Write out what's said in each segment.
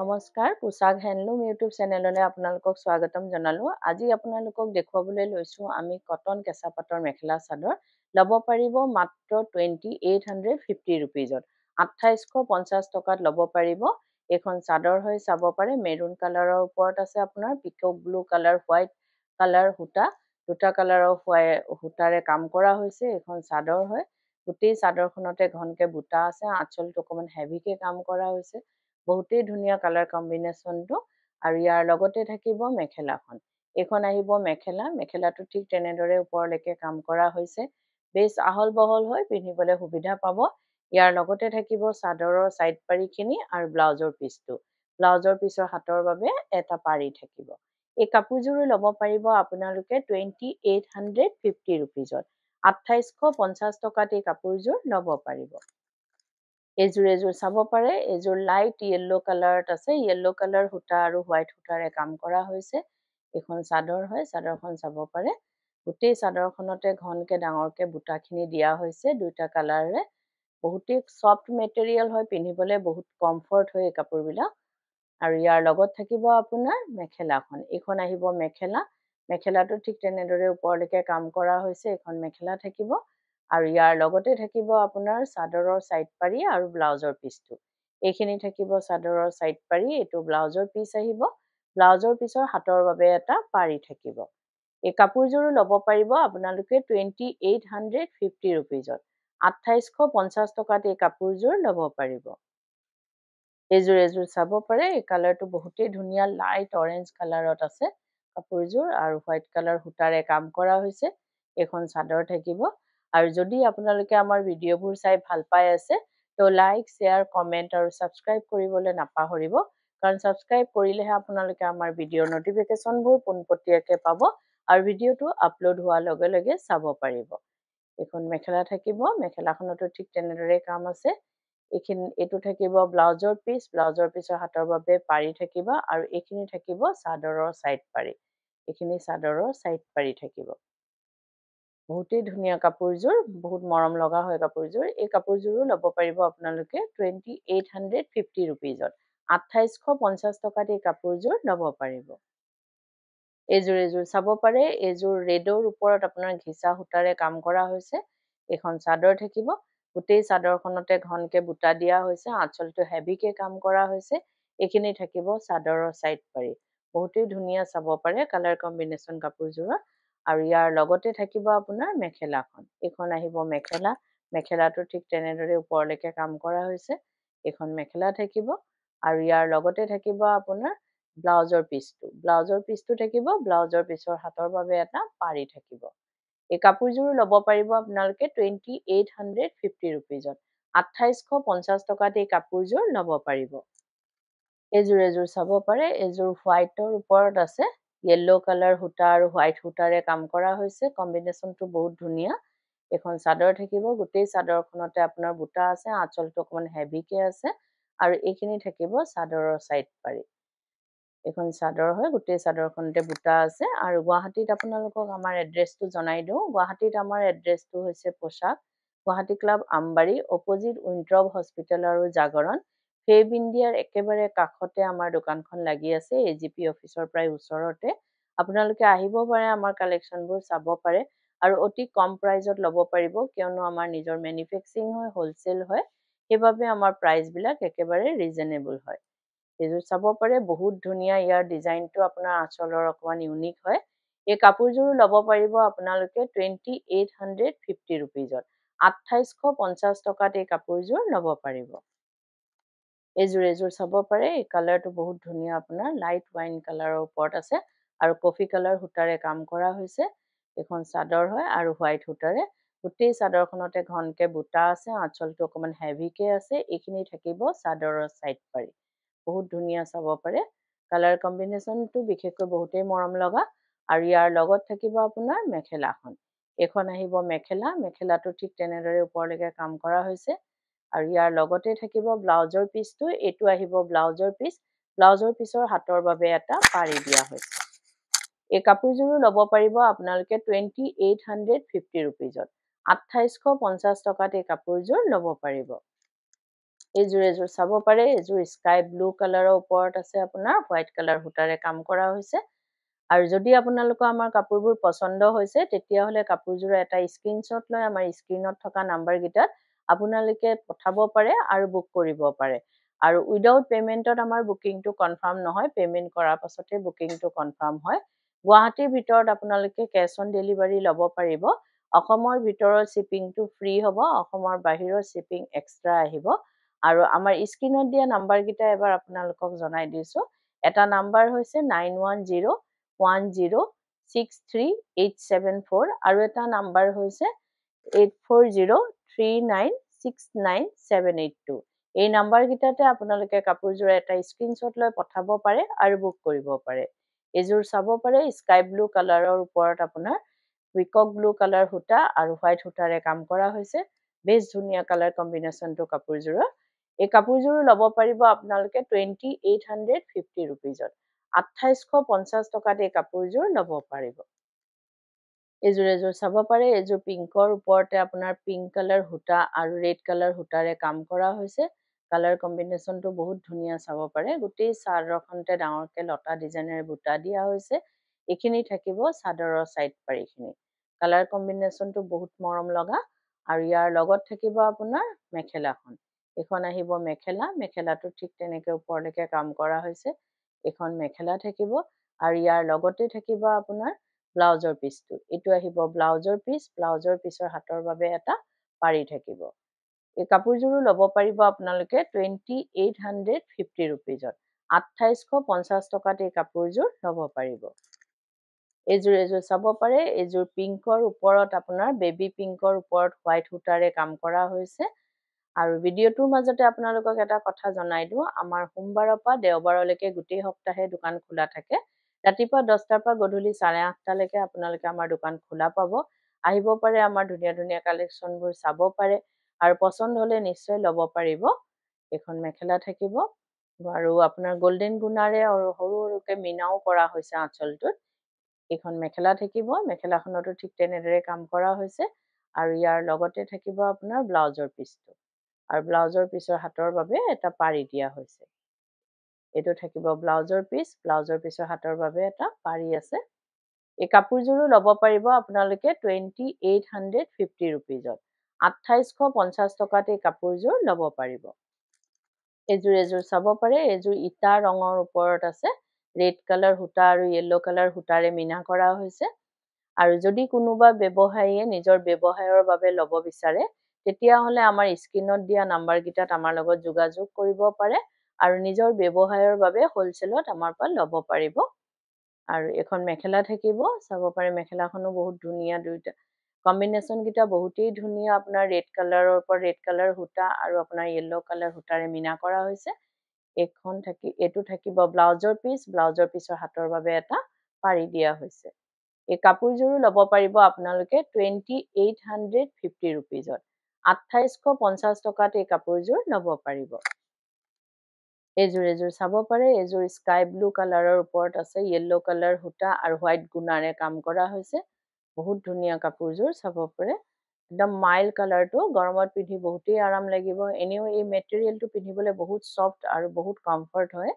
নমস্কাৰ পোচাক handloom YouTube চেনেললৈ আপোনালোকক স্বাগতম জনালোঁ আজি আপোনালোকক দেখুৱাবলৈ লৈছোঁ আমি কটন কেঁচা পাটৰ মেখেলা চাদৰ ল'ব পাৰিব মাত্ৰ টুৱেণ্টি এইট হাণ্ড্ৰেড ফিফটি ৰুপিজত আঠাইছশ পঞ্চাছ টকাত ল'ব পাৰিব এইখন চাদৰ হৈ চাব পাৰে মেৰুন কালাৰৰ ওপৰত আছে আপোনাৰ পিকক ব্লু কালাৰ হোৱাইট কালাৰ সূতা দুটা কালাৰৰ হোৱাই সূতাৰে কাম কৰা হৈছে এইখন চাদৰ হয় গোটেই চাদৰখনতে ঘনকৈ বুটা আছে আঁচলটো অকণমান হেভিকৈ কাম কৰা হৈছে বহুতেই ধুনীয়া কালাৰ কম্বিনেশ্যনটো আৰু ইয়াৰ লগতে থাকিব মেখেলাখন এইখন আহিব মেখেলা মেখেলাটো ঠিক তেনেদৰে ওপৰলৈকে কাম কৰা হৈছে বেছ আহল বহল হৈ পিন্ধিবলৈ সুবিধা পাব ইয়াৰ লগতে থাকিব চাদৰৰ চাইড পাৰিখিনি আৰু ব্লাউজৰ পিচটো ব্লাউজৰ পিচৰ হাতৰ বাবে এটা পাৰি থাকিব এই কাপোৰযোৰো ল'ব পাৰিব আপোনালোকে টুৱেণ্টি এইট হাণ্ড্ৰেড ফিফটি ৰুপিজত আঠাইছশ পঞ্চাছ টকাত এই কাপোৰযোৰ ল'ব পাৰিব এযোৰ এযোৰ চাব পাৰে এযোৰ লাইট য়েল্ল' কালাৰত আছে য়েল্ল' কালাৰ সূতা আৰু হোৱাইট সূতাৰে কাম কৰা হৈছে এইখন চাদৰ হয় চাদৰখন চাব পাৰে গোটেই চাদৰখনতে ঘনকে ডাঙৰকৈ বুটাখিনি দিয়া হৈছে দুইটা কালাৰেৰে বহুতেই ছফ্ট মেটেৰিয়েল হয় পিন্ধিবলৈ বহুত কমফৰ্ট হয় এই কাপোৰবিলাক আৰু ইয়াৰ লগত থাকিব আপোনাৰ মেখেলাখন এইখন আহিব মেখেলা মেখেলাটো ঠিক তেনেদৰে ওপৰলৈকে কাম কৰা হৈছে এইখন মেখেলা থাকিব আৰু ইয়াৰ লগতে থাকিব আপোনাৰ চাদৰৰ চাইড পাৰি আৰু ব্লাউজৰ পিচটো এইখিনি থাকিব চাদৰৰ চাইড পাৰি এইটো ব্লাউজৰ পিচ আহিব ব্লাউজৰ পিচৰ হাতৰ বাবে এটা পাৰি থাকিব এই কাপোৰযোৰো ল'ব পাৰিব আপোনালোকে টুৱেণ্টি এইট হাণ্ড্ৰেড ফিফটি ৰুপিজত আঠাইছশ পঞ্চাছ টকাত এই কাপোৰযোৰ ল'ব পাৰিব এইযোৰ এযোৰ চাব পাৰে এই কালাৰটো বহুতেই ধুনীয়া লাইট অৰেঞ্জ কালাৰত আছে কাপোৰযোৰ আৰু হোৱাইট কালাৰ সূতাৰে কাম কৰা হৈছে এইখন চাদৰ থাকিব আৰু যদি আপোনালোকে আমাৰ ভিডিঅ'বোৰ চাই ভাল পাই আছে তো লাইক শ্বেয়াৰ কমেণ্ট আৰু ছাবস্ক্ৰাইব কৰিবলৈ নাপাহৰিব কাৰণ ছাবস্ক্ৰাইব কৰিলেহে আপোনালোকে আমাৰ ভিডিঅ'ৰ নটিফিকেশ্যনবোৰ পোনপটীয়াকৈ পাব আৰু ভিডিঅ'টো আপলোড হোৱাৰ লগে লগে চাব পাৰিব এইখন মেখেলা থাকিব মেখেলাখনতো ঠিক তেনেদৰে কাম আছে এইখিনি এইটো থাকিব ব্লাউজৰ পিচ ব্লাউজৰ পিচৰ হাতৰ বাবে পাৰি থাকিব আৰু এইখিনি থাকিব চাদৰৰ ছাইড পাৰি এইখিনি চাদৰৰ ছাইড পাৰি থাকিব বহুতেই ধুনীয়া কাপোৰযোৰ বহুত মৰম লগা হয় কাপোৰযোৰ এই কাপোৰযোৰো ল'ব পাৰিব আপোনালোকে টুৱেণ্টি এইট হাণ্ড্ৰেড ফিফটি ৰুপিজত আঠাইশ পঞ্চাশ টকাত এই কাপোৰযোৰ ল'ব পাৰিব এইযোৰ এইযোৰ চাব পাৰে এইযোৰ ৰেডৰ ওপৰত আপোনাৰ ঘিচা সূতাৰে কাম কৰা হৈছে এইখন চাদৰ থাকিব গোটেই চাদৰখনতে ঘনকে বুটা দিয়া হৈছে আঁচলটো হেভিকৈ কাম কৰা হৈছে এইখিনি থাকিব চাদৰৰ চাইড পাৰি বহুতেই ধুনীয়া চাব পাৰে কালাৰ কম্বিনেশ্যন কাপোৰযোৰৰ আৰু ইয়াৰ লগতে থাকিব আপোনাৰ মেখেলাখন এইখন আহিব মেখেলা মেখেলাটো ঠিক তেনেদৰে ওপৰলৈকে কাম কৰা হৈছে এইখন মেখেলা থাকিব আৰু ইয়াৰ লগতে থাকিব আপোনাৰ ব্লাউজৰ পিচটো ব্লাউজৰ পিচটো থাকিব ব্লাউজৰ পিচৰ হাতৰ বাবে এটা পাৰি থাকিব এই কাপোৰযোৰ ল'ব পাৰিব আপোনালোকে টুৱেণ্টি এইট হাণ্ড্ৰেড ফিফটি ৰুপিজত আঠাইছশ পঞ্চাছ টকাত এই কাপোৰযোৰ ল'ব পাৰিব এইযোৰ এযোৰ চাব পাৰে এইযোৰ হোৱাইটৰ ওপৰত আছে য়েল্লো কালাৰ সূতা আৰু হোৱাইট সূতাৰে কাম কৰা হৈছে কম্বিনেশ্যনটো বহুত ধুনীয়া এইখন চাদৰ থাকিব গোটেই চাদৰখনতে আপোনাৰ বুটা আছে আঁচলটো অকণমান হেভিকে আছে আৰু এইখিনি থাকিব চাদৰৰ চাইড পাৰি এইখন চাদৰ হয় গোটেই চাদৰখনতে বুটা আছে আৰু গুৱাহাটীত আপোনালোকক আমাৰ এড্ৰেছটো জনাই দিওঁ গুৱাহাটীত আমাৰ এড্ৰেছটো হৈছে পোচাক গুৱাহাটী ক্লাব আমবাৰী অপজিট উইণ্ট্ৰভ হস্পিটেল আৰু জাগৰণ ফেব ইণ্ডিয়াৰ একেবাৰে কাষতে আমাৰ দোকানখন লাগি আছে এ জি পি অফিচৰ প্ৰায় ওচৰতে আপোনালোকে আহিব পাৰে আমাৰ কালেকশ্যনবোৰ চাব পাৰে আৰু অতি কম প্ৰাইজত ল'ব পাৰিব কিয়নো আমাৰ নিজৰ মেনুফেকচিং হয় হ'লচেল হয় সেইবাবে আমাৰ প্ৰাইজবিলাক একেবাৰে ৰিজনেবল হয় এইযোৰ চাব পাৰে বহুত ধুনীয়া ইয়াৰ ডিজাইনটো আপোনাৰ আচলৰ অকণমান ইউনিক হয় এই কাপোৰযোৰো ল'ব পাৰিব আপোনালোকে টুৱেণ্টি এইট হাণ্ড্ৰেড ফিফটি ৰুপিজত আঠাইছশ পঞ্চাছ টকাত এই কাপোৰযোৰ ল'ব পাৰিব এইযোৰ এযোৰ চাব পাৰে এই কালাৰটো বহুত ধুনীয়া আপোনাৰ লাইট ৱাইন কালাৰৰ ওপৰত আছে আৰু কফি কালাৰ সূতাৰে কাম কৰা হৈছে এইখন চাদৰ হয় আৰু হোৱাইট সূতাৰে গোটেই চাদৰখনতে ঘনকৈ বুটা আছে আঁচলটো অকণমান হেভিকৈ আছে এইখিনি থাকিব চাদৰৰ চাইড পাৰি বহুত ধুনীয়া চাব পাৰে কালাৰ কম্বিনেশ্যনটো বিশেষকৈ বহুতেই মৰম লগা আৰু ইয়াৰ লগত থাকিব আপোনাৰ মেখেলাখন এইখন আহিব মেখেলা মেখেলাটো ঠিক তেনেদৰে ওপৰলৈকে কাম কৰা হৈছে আৰু ইয়াৰ লগতে থাকিব ব্লাউজৰ পিচটো এইটো আহিব ব্লাউজৰ পিচ ব্লাউজৰ পিচৰ হাতৰ বাবে এটা পাৰি দিয়া হৈছে এই কাপোৰযোৰো ল'ব পাৰিব আপোনালোকে টুৱেণ্টি এইট হাণ্ড্ৰেড ফিফটি ৰুপিজত আঠাইছশ পঞ্চাছ টকাত এই কাপোৰযোৰ ল'ব পাৰিব এইযোৰ এযোৰ চাব পাৰে এইযোৰ স্কাই ব্লু কালাৰৰ ওপৰত আছে আপোনাৰ হোৱাইট কালাৰ সূতাৰে কাম কৰা হৈছে আৰু যদি আপোনালোকৰ আমাৰ কাপোৰবোৰ পচন্দ হৈছে তেতিয়াহ'লে কাপোৰযোৰৰ এটা স্ক্ৰীণশ্বট লৈ আমাৰ স্ক্ৰীণত থকা নাম্বাৰকেইটাত আপোনালোকে পঠাব পাৰে আৰু বুক কৰিব পাৰে আৰু উইদাউট পেমেণ্টত আমাৰ বুকিংটো কনফাৰ্ম নহয় পেমেণ্ট কৰাৰ পাছতহে বুকিংটো কনফাৰ্ম হয় গুৱাহাটীৰ ভিতৰত আপোনালোকে কেছ অন ডেলিভাৰী ল'ব পাৰিব অসমৰ ভিতৰৰ শ্বিপিংটো ফ্ৰী হ'ব অসমৰ বাহিৰৰ শ্বিপিং এক্সট্ৰা আহিব আৰু আমাৰ স্ক্ৰীণত দিয়া নাম্বাৰকেইটা এবাৰ আপোনালোকক জনাই দিছোঁ এটা নাম্বাৰ হৈছে নাইন আৰু এটা নাম্বাৰ হৈছে eight four zero' three nine six nine seven eight two এই নাম্বাৰকেইটাতে আপোনালোকে কাপোৰযোৰ এটা স্ক্ৰীনশ্বট লৈ পঠাব পাৰে আৰু বুক কৰিব পাৰে এযোৰ চাব পাৰে স্কাই ব্লু কালাৰৰ ওপৰত আপোনাৰ উইকক ব্লু কালাৰ সূতা আৰু হোৱাইট সূতাৰে কাম কৰা হৈছে বেছ ধুনীয়া কালাৰ কম্বিনেশ্যনটো কাপোৰযোৰৰ এই কাপোৰযোৰো ল'ব পাৰিব আপোনালোকে টুৱেণ্টি এইট হাণ্ড্ৰেড ফিফটি ৰুপিজত আঠাইছশ পঞ্চাছ টকাত এই কাপোৰযোৰ ল'ব পাৰিব এযোৰ এযোৰ চাব পাৰে এযোৰ পিংকৰ ওপৰতে আপোনাৰ পিংক কালাৰ সূতা আৰু ৰেড কালাৰ সূতাৰে কাম কৰা হৈছে কালাৰ কম্বিনেশ্যনটো বহুত ধুনীয়া চাব পাৰে গোটেই চাদৰখনতে ডাঙৰকৈ লতা ডিজাইনেৰে বুটা দিয়া হৈছে এইখিনি থাকিব চাদৰৰ চাইড পাৰিখিনি কালাৰ কম্বিনেশ্যনটো বহুত মৰম লগা আৰু ইয়াৰ লগত থাকিব আপোনাৰ মেখেলাখন এইখন আহিব মেখেলা মেখেলাটো ঠিক তেনেকৈ ওপৰলৈকে কাম কৰা হৈছে এইখন মেখেলা থাকিব আৰু ইয়াৰ লগতে থাকিব আপোনাৰ ব্লাউজৰ পিছটো এটো আহিব ব্লাউজৰ পিছ ব্লাউজৰ পিছৰ হাতৰ বাবে এটা পাৰি থাকিব এই কাপোৰযোৰো ল'ব পাৰিব আপোনালোকে টুৱেণ্টি এইট হাণ্ড্ৰেড ফিফটি ৰুপিজত আঠাইছশ পঞ্চাছ টকাত এই কাপোৰযোৰ ল'ব পাৰিব এইযোৰ এযোৰ চাব পাৰে এইযোৰ পিংকৰ ওপৰত আপোনাৰ বেবী পিংকৰ ওপৰত হোৱাইট সূতাৰে কাম কৰা হৈছে আৰু ভিডিঅ'টোৰ মাজতে আপোনালোকক এটা কথা জনাই দিওঁ আমাৰ সোমবাৰৰ পৰা দেওবাৰলৈকে গোটেই সপ্তাহে দোকান খোলা থাকে ৰাতিপুৱা দহটাৰ পৰা গধূলি চাৰে আঠটালৈকে আপোনালোকে আমাৰ দোকান খোলা পাব আহিব পাৰে আমাৰ ধুনীয়া ধুনীয়া কালেকশ্যনবোৰ চাব পাৰে আৰু পচন্দ হ'লে নিশ্চয় ল'ব পাৰিব এইখন মেখেলা থাকিব আৰু আপোনাৰ গল্ডেন বুনাৰে আৰু সৰু সৰুকৈ মিনাও কৰা হৈছে আঁচলটোত এইখন মেখেলা থাকিব মেখেলাখনতো ঠিক তেনেদৰে কাম কৰা হৈছে আৰু ইয়াৰ লগতে থাকিব আপোনাৰ ব্লাউজৰ পিচটো আৰু ব্লাউজৰ পিচৰ হাতৰ বাবে এটা পাৰি দিয়া হৈছে এইটো থাকিব ব্লাউজৰ পিচ ব্লাউজৰ পিচৰ হাতৰ বাবে এটা পাৰি আছে এই কাপোৰযোৰো ল'ব পাৰিব আপোনালোকে টুৱেণ্টি এইট হাণ্ড্ৰেড ফিফটি ৰুপিজত আঠাইছশ পঞ্চাছ টকাত এই কাপোৰযোৰ ল'ব পাৰিব এইযোৰ এযোৰ চাব পাৰে এইযোৰ ইটা ৰঙৰ ওপৰত আছে ৰেড কালাৰ সূতা আৰু য়েল্ল' কালাৰ সূতাৰে মিনা কৰা হৈছে আৰু যদি কোনোবা ব্যৱসায়ীয়ে নিজৰ ব্যৱসায়ৰ বাবে ল'ব বিচাৰে তেতিয়াহ'লে আমাৰ স্ক্ৰীণত দিয়া নাম্বাৰকেইটাত আমাৰ লগত যোগাযোগ কৰিব পাৰে আৰু নিজৰ ব্যৱহাৰৰ বাবে হোলচেলত আমাৰ পৰা ল'ব পাৰিব আৰু এখন মেখেলা থাকিব চাব পাৰে মেখেলাখনো বহুত ধুনীয়া দুইটা কম্বিনেশ্যনকেইটা বহুতেই ধুনীয়া আপোনাৰ ৰেড কালাৰৰ পৰা ৰেড কালাৰ সূতা আৰু আপোনাৰ য়েল্ল' কালাৰ সূতাৰে মিনা কৰা হৈছে এইখন থাকি এইটো থাকিব ব্লাউজৰ পিচ ব্লাউজৰ পিচৰ হাতৰ বাবে এটা পাৰি দিয়া হৈছে এই কাপোৰযোৰো ল'ব পাৰিব আপোনালোকে টুৱেণ্টি এইট হাণ্ড্ৰেড ফিফটি ৰুপিজত আঠাইছশ পঞ্চাছ টকাত এই কাপোৰযোৰ ল'ব পাৰিব এইযোৰ এযোৰ চাব পাৰে এইযোৰ স্কাই ব্লু কালাৰৰ ওপৰত আছে য়েল্ল' কালাৰ সূতা আৰু হোৱাইট গুণাৰে কাম কৰা হৈছে বহুত ধুনীয়া কাপোৰযোৰ চাব পাৰে একদম মাইল্ড কালাৰটো গৰমত পিন্ধি বহুতেই আৰাম লাগিব এনেও এই মেটেৰিয়েলটো পিন্ধিবলৈ বহুত ছফ্ট আৰু বহুত কমফৰ্ট হয়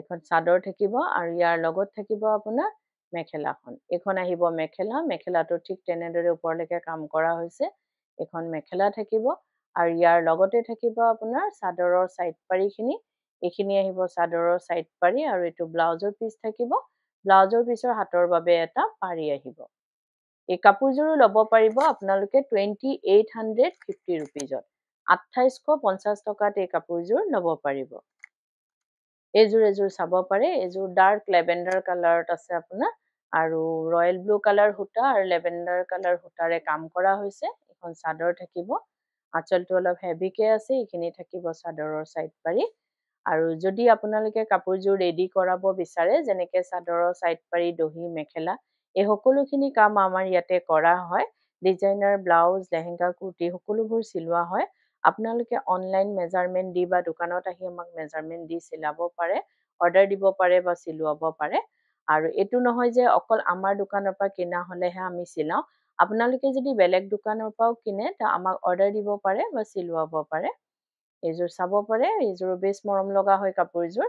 এইখন চাদৰ থাকিব আৰু ইয়াৰ লগত থাকিব আপোনাৰ মেখেলাখন এইখন আহিব মেখেলা মেখেলাটো ঠিক তেনেদৰে ওপৰলৈকে কাম কৰা হৈছে এইখন মেখেলা থাকিব আৰু ইয়াৰ লগতে থাকিব আপোনাৰ চাদৰৰ চাইড পাৰিখিনি এইখিনি আহিব চাদৰৰ চাইড পাৰি আৰু এইটো ব্লাউজৰ পিচ থাকিব ব্লাউজৰ পিচৰ হাতৰ বাবে এটা পাৰি আহিব এই কাপোৰযোৰো ল'ব পাৰিব আপোনালোকে টুৱেণ্টি এইট হাণ্ড্ৰেড ফিফটি ৰুপিজত আঠাইছশ পঞ্চাছ টকাত এই কাপোৰযোৰ ল'ব পাৰিব এইযোৰ এযোৰ চাব পাৰে এইযোৰ ডাৰ্ক লেভেণ্ডাৰ কালাৰত আছে আপোনাৰ আৰু ৰয়েল ব্লু কালাৰ সূতা আৰু লেভেণ্ডাৰ কালাৰ সূতাৰে কাম কৰা হৈছে এইখন চাদৰ থাকিব আঁচলটো অলপ হেভিকৈ আছে এইখিনি থাকিব চাদৰৰ চাইড পাৰি আৰু যদি আপোনালোকে কাপোৰযোৰ ৰেডি কৰাব বিচাৰে যেনেকে চাদৰৰ চাইড পাৰি দহি মেখেলা এই সকলোখিনি কাম আমাৰ ইয়াতে কৰা হয় ডিজাইনাৰ ব্লাউজ লেহেংগা কুৰ্তি সকলোবোৰ চিলোৱা হয় আপোনালোকে অনলাইন মেজাৰমেণ্ট দি বা দোকানত আহি আমাক মেজাৰমেণ্ট দি চিলাব পাৰে অৰ্ডাৰ দিব পাৰে বা চিলোৱাব পাৰে আৰু এইটো নহয় যে অকল আমাৰ দোকানৰ পৰা কিনা হ'লেহে আমি চিলাওঁ আপোনালোকে যদি বেলেগ দোকানৰ পৰাও কিনে তো আমাক অৰ্ডাৰ দিব পাৰে বা চিলোৱাব পাৰে এইযোৰ চাব পাৰে এইযোৰ বেছ মৰম লগা হয় কাপোৰযোৰ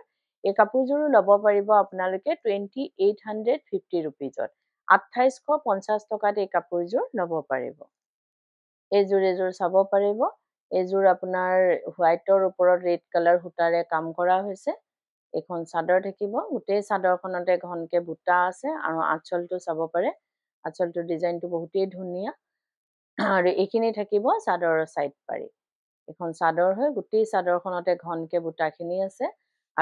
এই কাপোৰযোৰো ল'ব পাৰিব আপোনালোকে টুৱেণ্টি এইট হাণ্ড্ৰেড ফিফটি ৰুপিজত আঠাইছশ পঞ্চাছ টকাত এই কাপোৰযোৰ ল'ব পাৰিব এইযোৰ এযোৰ চাব পাৰিব এইযোৰ আপোনাৰ হোৱাইটৰ ওপৰত ৰেড কালাৰ সূতাৰে কাম কৰা হৈছে এইখন চাদৰ থাকিব গোটেই চাদৰখনতে ঘনকে বুটা আছে আৰু আঁচলটো চাব পাৰে আঁচলটোৰ ডিজাইনটো বহুতেই ধুনীয়া আৰু এইখিনি থাকিব চাদৰৰ ছাইড পাৰি এখন চাদৰ হয় গোটেই চাদৰখনতে ঘনকে বুটাখিনি আছে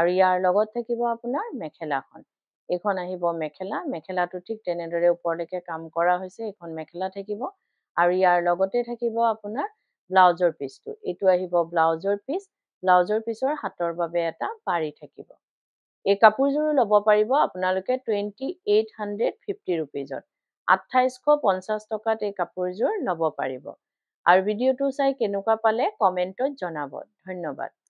আৰু ইয়াৰ লগত থাকিব আপোনাৰ মেখেলাখন এইখন আহিব মেখেলা মেখেলাটো ঠিক তেনেদৰে ওপৰলৈকে কাম কৰা হৈছে এইখন মেখেলা থাকিব আৰু ইয়াৰ লগতে থাকিব আপোনাৰ ব্লাউজৰ পিচটো এইটো আহিব ব্লাউজৰ পিচ ব্লাউজৰ পিচৰ হাতৰ বাবে এটা পাৰি থাকিব এই কাপোৰযোৰো ল'ব পাৰিব আপোনালোকে টুৱেণ্টি এইট হাণ্ড্ৰেড ফিফটি ৰুপিজত আঠাইছশ পঞ্চাছ টকাত এই কাপোৰযোৰ ল'ব পাৰিব আৰু ভিডিঅ'টো চাই কেনেকুৱা পালে কমেণ্টত জনাব ধন্যবাদ